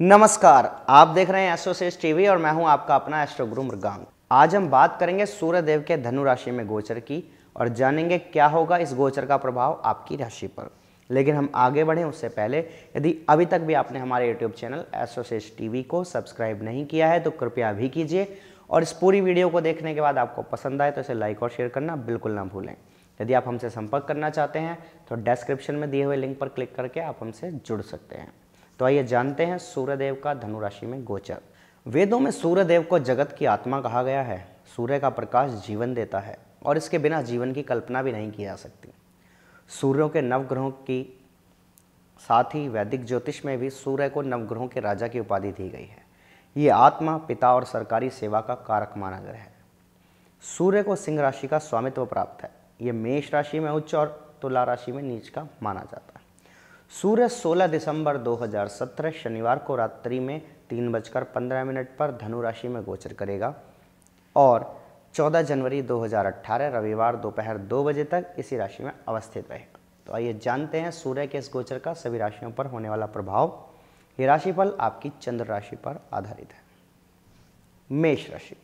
नमस्कार आप देख रहे हैं एसोसिएट टीवी और मैं हूं आपका अपना गुरु मृगांग आज हम बात करेंगे सूर्यदेव के धनु राशि में गोचर की और जानेंगे क्या होगा इस गोचर का प्रभाव आपकी राशि पर लेकिन हम आगे बढ़ें उससे पहले यदि अभी तक भी आपने हमारे यूट्यूब चैनल एसोसिएट टीवी को सब्सक्राइब नहीं किया है तो कृपया भी कीजिए और इस पूरी वीडियो को देखने के बाद आपको पसंद आए तो इसे लाइक और शेयर करना बिल्कुल ना भूलें यदि आप हमसे संपर्क करना चाहते हैं तो डिस्क्रिप्शन में दिए हुए लिंक पर क्लिक करके आप हमसे जुड़ सकते हैं तो आइए जानते हैं सूर्यदेव का धनु राशि में गोचर वेदों में सूर्यदेव को जगत की आत्मा कहा गया है सूर्य का प्रकाश जीवन देता है और इसके बिना जीवन की कल्पना भी नहीं की जा सकती सूर्यों के नवग्रहों की साथ ही वैदिक ज्योतिष में भी सूर्य को नवग्रहों के राजा की उपाधि दी गई है ये आत्मा पिता और सरकारी सेवा का कारक माना गया है सूर्य को सिंह राशि का स्वामित्व प्राप्त है ये मेष राशि में उच्च और तुला राशि में नीच का माना जाता है सूर्य 16 दिसंबर 2017 शनिवार को रात्रि में तीन बजकर पंद्रह मिनट पर धनु राशि में गोचर करेगा और 14 जनवरी 2018 रविवार दोपहर दो बजे तक इसी राशि में अवस्थित रहेगा तो आइए जानते हैं सूर्य के इस गोचर का सभी राशियों पर होने वाला प्रभाव ये राशिफल आपकी चंद्र राशि पर आधारित है मेष राशि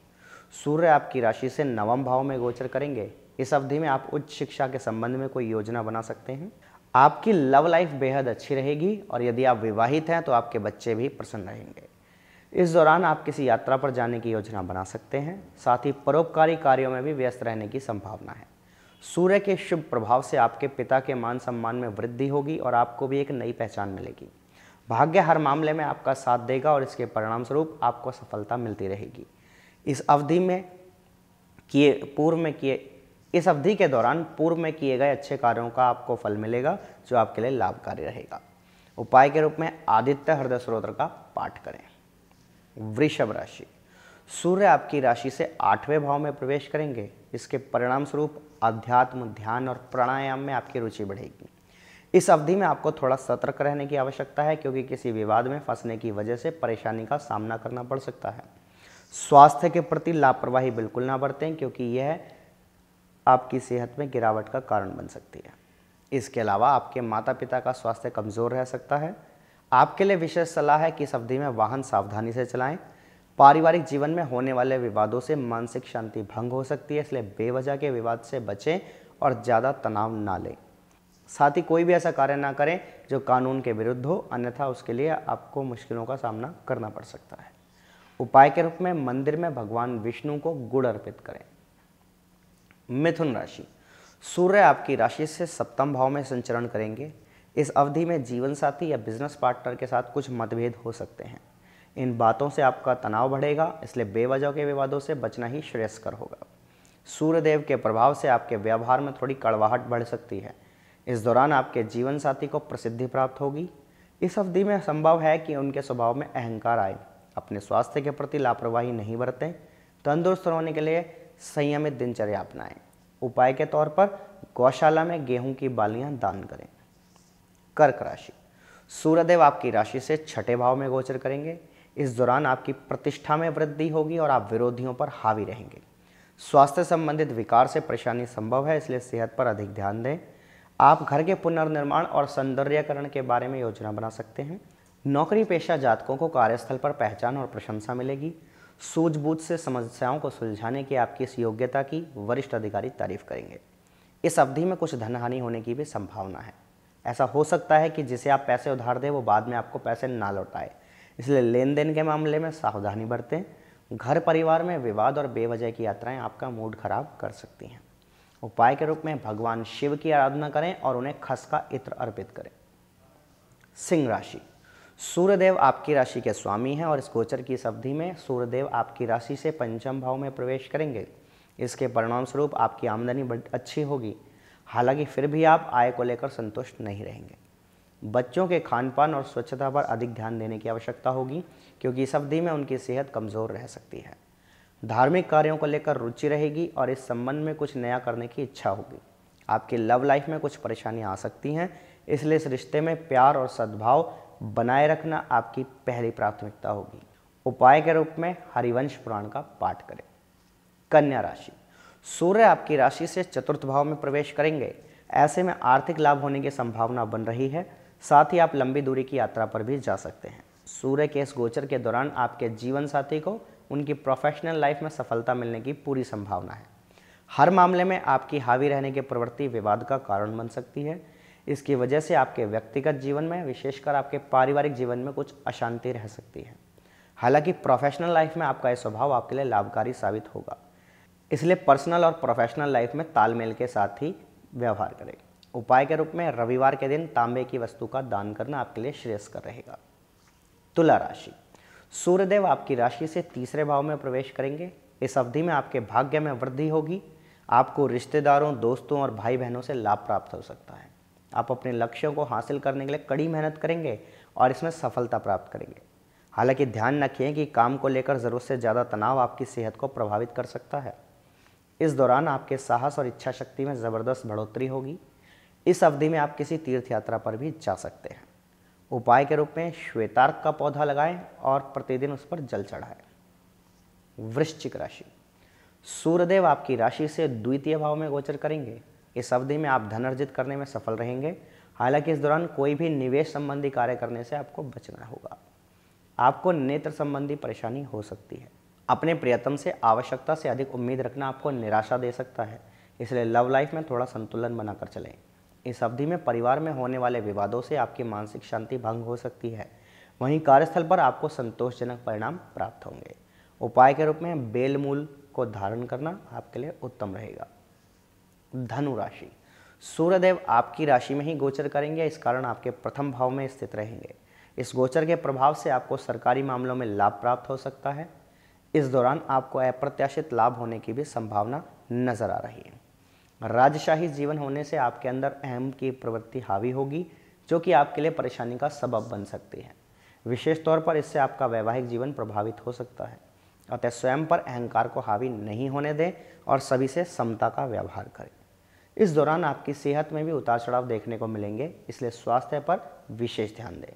सूर्य आपकी राशि से नवम भाव में गोचर करेंगे इस अवधि में आप उच्च शिक्षा के संबंध में कोई योजना बना सकते हैं आपकी लव लाइफ बेहद अच्छी रहेगी और यदि आप विवाहित हैं तो आपके बच्चे भी प्रसन्न रहेंगे इस दौरान आप किसी यात्रा पर जाने की योजना बना सकते हैं साथ ही परोपकारी कार्यों में भी व्यस्त रहने की संभावना है सूर्य के शुभ प्रभाव से आपके पिता के मान सम्मान में वृद्धि होगी और आपको भी एक नई पहचान मिलेगी भाग्य हर मामले में आपका साथ देगा और इसके परिणामस्वरूप आपको सफलता मिलती रहेगी इस अवधि में किए पूर्व में किए इस अवधि के दौरान पूर्व में किए गए अच्छे कार्यों का आपको फल मिलेगा जो आपके लिए लाभकारी रहेगा उपाय के रूप में आदित्य हृदय स्रोत्र का पाठ करें वृषभ राशि सूर्य आपकी राशि से आठवें भाव में प्रवेश करेंगे इसके परिणाम स्वरूप अध्यात्म ध्यान और प्राणायाम में आपकी रुचि बढ़ेगी इस अवधि में आपको थोड़ा सतर्क रहने की आवश्यकता है क्योंकि किसी विवाद में फंसने की वजह से परेशानी का सामना करना पड़ सकता है स्वास्थ्य के प्रति लापरवाही बिल्कुल ना बरतें क्योंकि यह आपकी सेहत में गिरावट का कारण बन सकती है इसके अलावा आपके माता पिता का स्वास्थ्य कमज़ोर रह सकता है आपके लिए विशेष सलाह है कि इस अवधि में वाहन सावधानी से चलाएं पारिवारिक जीवन में होने वाले विवादों से मानसिक शांति भंग हो सकती है इसलिए बेवजह के विवाद से बचें और ज़्यादा तनाव ना लें साथ ही कोई भी ऐसा कार्य ना करें जो कानून के विरुद्ध हो अन्यथा उसके लिए आपको मुश्किलों का सामना करना पड़ सकता है उपाय के रूप में मंदिर में भगवान विष्णु को गुड़ अर्पित करें मिथुन राशि सूर्य आपकी राशि से सप्तम भाव में संचरण करेंगे इस अवधि में जीवन साथी या बिजनेस पार्टनर के साथ कुछ मतभेद हो सकते हैं इन बातों से आपका तनाव बढ़ेगा इसलिए बेवजह के विवादों से बचना ही श्रेयस्कर होगा सूर्यदेव के प्रभाव से आपके व्यवहार में थोड़ी कड़वाहट बढ़ सकती है इस दौरान आपके जीवन साथी को प्रसिद्धि प्राप्त होगी इस अवधि में संभव है कि उनके स्वभाव में अहंकार आए अपने स्वास्थ्य के प्रति लापरवाही नहीं बरतें तंदुरुस्त रहने के लिए संयमित दिनचर्या अपनाएं उपाय के तौर पर गौशाला में गेहूं की बालियां दान करें कर्क राशि सूर्यदेव आपकी राशि से छठे भाव में गोचर करेंगे इस दौरान आपकी प्रतिष्ठा में वृद्धि होगी और आप विरोधियों पर हावी रहेंगे स्वास्थ्य संबंधित विकार से परेशानी संभव है इसलिए सेहत पर अधिक ध्यान दें आप घर के पुनर्निर्माण और सौंदर्यकरण के बारे में योजना बना सकते हैं नौकरी पेशा जातकों को कार्यस्थल पर पहचान और प्रशंसा मिलेगी सूझबूझ से समस्याओं को सुलझाने की आपकी इस योग्यता की वरिष्ठ अधिकारी तारीफ करेंगे इस अवधि में कुछ धनहानि होने की भी संभावना है ऐसा हो सकता है कि जिसे आप पैसे उधार दें वो बाद में आपको पैसे ना लौटाए इसलिए लेन देन के मामले में सावधानी बरतें घर परिवार में विवाद और बेवजह की यात्राएं आपका मूड खराब कर सकती हैं उपाय के रूप में भगवान शिव की आराधना करें और उन्हें खस का इत्र अर्पित करें सिंह राशि सूर्यदेव आपकी राशि के स्वामी हैं और इस गोचर की इस अवधि में सूर्यदेव आपकी राशि से पंचम भाव में प्रवेश करेंगे इसके परिणाम स्वरूप आपकी आमदनी बड़ी अच्छी होगी हालांकि फिर भी आप आय को लेकर संतुष्ट नहीं रहेंगे बच्चों के खान पान और स्वच्छता पर अधिक ध्यान देने की आवश्यकता होगी क्योंकि इस अवधि में उनकी सेहत कमज़ोर रह सकती है धार्मिक कार्यों को लेकर रुचि रहेगी और इस संबंध में कुछ नया करने की इच्छा होगी आपकी लव लाइफ में कुछ परेशानियाँ आ सकती हैं इसलिए इस रिश्ते में प्यार और सद्भाव बनाए रखना आपकी पहली प्राथमिकता होगी उपाय के रूप में हरिवंश पुराण का पाठ करें कन्या राशि सूर्य आपकी राशि से चतुर्थ भाव में प्रवेश करेंगे ऐसे में आर्थिक लाभ होने की संभावना बन रही है साथ ही आप लंबी दूरी की यात्रा पर भी जा सकते हैं सूर्य के इस गोचर के दौरान आपके जीवन साथी को उनकी प्रोफेशनल लाइफ में सफलता मिलने की पूरी संभावना है हर मामले में आपकी हावी रहने की प्रवृत्ति विवाद का कारण बन सकती है इसकी वजह से आपके व्यक्तिगत जीवन में विशेषकर आपके पारिवारिक जीवन में कुछ अशांति रह सकती है हालांकि प्रोफेशनल लाइफ में आपका यह स्वभाव आपके लिए लाभकारी साबित होगा इसलिए पर्सनल और प्रोफेशनल लाइफ में तालमेल के साथ ही व्यवहार करें उपाय के रूप में रविवार के दिन तांबे की वस्तु का दान करना आपके लिए श्रेयस्कर रहेगा तुला राशि सूर्यदेव आपकी राशि से तीसरे भाव में प्रवेश करेंगे इस अवधि में आपके भाग्य में वृद्धि होगी आपको रिश्तेदारों दोस्तों और भाई बहनों से लाभ प्राप्त हो सकता है आप अपने लक्ष्यों को हासिल करने के लिए कड़ी मेहनत करेंगे और इसमें सफलता प्राप्त करेंगे हालांकि ध्यान रखिए कि काम को लेकर ज़रूरत से ज़्यादा तनाव आपकी सेहत को प्रभावित कर सकता है इस दौरान आपके साहस और इच्छा शक्ति में ज़बरदस्त बढ़ोतरी होगी इस अवधि में आप किसी तीर्थ यात्रा पर भी जा सकते हैं उपाय के रूप में श्वेतार्क का पौधा लगाएं और प्रतिदिन उस पर जल चढ़ाएं वृश्चिक राशि सूर्यदेव आपकी राशि से द्वितीय भाव में गोचर करेंगे इस अवधि में आप धन अर्जित करने में सफल रहेंगे हालांकि इस दौरान कोई भी निवेश संबंधी कार्य करने से आपको बचना होगा आपको नेत्र संबंधी परेशानी हो सकती है अपने प्रयत्न से आवश्यकता से अधिक उम्मीद रखना आपको निराशा दे सकता है इसलिए लव लाइफ में थोड़ा संतुलन बनाकर चलें इस अवधि में परिवार में होने वाले विवादों से आपकी मानसिक शांति भंग हो सकती है वहीं कार्यस्थल पर आपको संतोषजनक परिणाम प्राप्त होंगे उपाय के रूप में बेलमूल को धारण करना आपके लिए उत्तम रहेगा धनु राशि सूर्यदेव आपकी राशि में ही गोचर करेंगे इस कारण आपके प्रथम भाव में स्थित रहेंगे इस गोचर के प्रभाव से आपको सरकारी मामलों में लाभ प्राप्त हो सकता है इस दौरान आपको अप्रत्याशित लाभ होने की भी संभावना नजर आ रही है राजशाही जीवन होने से आपके अंदर अहम की प्रवृत्ति हावी होगी जो कि आपके लिए परेशानी का सबब बन सकती है विशेष तौर पर इससे आपका वैवाहिक जीवन प्रभावित हो सकता है अतः स्वयं पर अहंकार को हावी नहीं होने दें और सभी से समता का व्यवहार करें इस दौरान आपकी सेहत में भी उतार चढ़ाव देखने को मिलेंगे इसलिए स्वास्थ्य पर विशेष ध्यान दें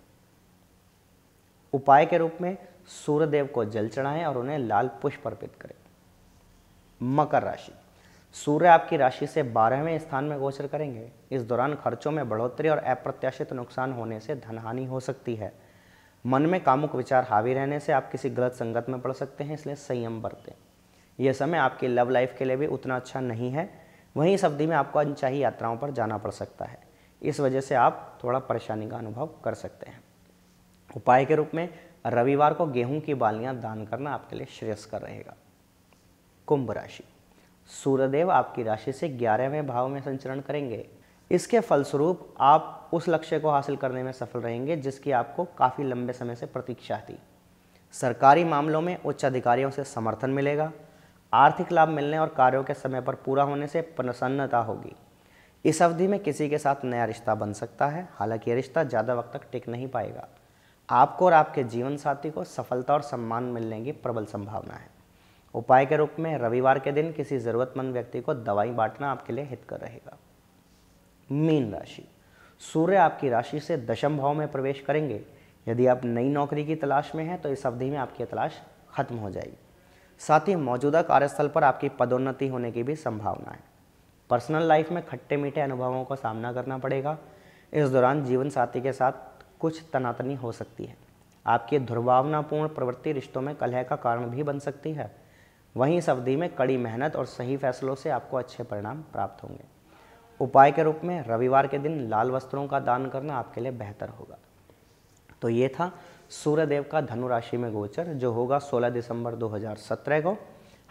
उपाय के रूप में सूर्यदेव को जल चढ़ाएं और उन्हें लाल पुष्प अर्पित करें मकर राशि सूर्य आपकी राशि से बारहवें स्थान में गोचर करेंगे इस दौरान खर्चों में बढ़ोतरी और अप्रत्याशित नुकसान होने से धनहानि हो सकती है मन में कामुक विचार हावी रहने से आप किसी गलत संगत में पड़ सकते हैं इसलिए संयम बरतें यह समय आपकी लव लाइफ के लिए भी उतना अच्छा नहीं है वहीं इस अवधि में आपको अनचाही यात्राओं पर जाना पड़ सकता है इस वजह से आप थोड़ा परेशानी का अनुभव कर सकते हैं उपाय के रूप में रविवार को गेहूं की बालियां दान करना आपके लिए श्रेयस्कर रहेगा कुंभ राशि सूर्यदेव आपकी राशि से ग्यारहवें भाव में संचरण करेंगे इसके फलस्वरूप आप उस लक्ष्य को हासिल करने में सफल रहेंगे जिसकी आपको काफ़ी लंबे समय से प्रतीक्षा थी सरकारी मामलों में उच्च अधिकारियों से समर्थन मिलेगा आर्थिक लाभ मिलने और कार्यों के समय पर पूरा होने से प्रसन्नता होगी इस अवधि में किसी के साथ नया रिश्ता बन सकता है हालांकि यह रिश्ता ज़्यादा वक्त तक टिक नहीं पाएगा आपको और आपके जीवन साथी को सफलता और सम्मान मिलने की प्रबल संभावना है उपाय के रूप में रविवार के दिन किसी ज़रूरतमंद व्यक्ति को दवाई बांटना आपके लिए हित कर रहेगा मीन राशि सूर्य आपकी राशि से दशम भाव में प्रवेश करेंगे यदि आप नई नौकरी की तलाश में हैं तो इस अवधि में आपकी तलाश खत्म हो जाएगी साथ ही मौजूदा कार्यस्थल पर आपकी पदोन्नति होने की भी संभावना है पर्सनल लाइफ में खट्टे मीठे अनुभवों का सामना करना पड़ेगा इस दौरान जीवन साथी के साथ कुछ तनातनी हो सकती है आपकी दुर्भावनापूर्ण प्रवृत्ति रिश्तों में कलह का कारण भी बन सकती है वहीं इस अवधि में कड़ी मेहनत और सही फैसलों से आपको अच्छे परिणाम प्राप्त होंगे उपाय के रूप में रविवार के दिन लाल वस्त्रों का दान करना आपके लिए बेहतर होगा तो ये था सूर्यदेव का धनु राशि में गोचर जो होगा 16 दिसंबर 2017 को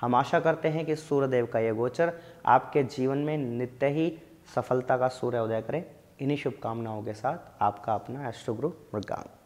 हम आशा करते हैं कि सूर्यदेव का ये गोचर आपके जीवन में नित्य ही सफलता का सूर्य उदय करें इन्हीं शुभकामनाओं के साथ आपका अपना एस्ट्रोग्रुप मृगांक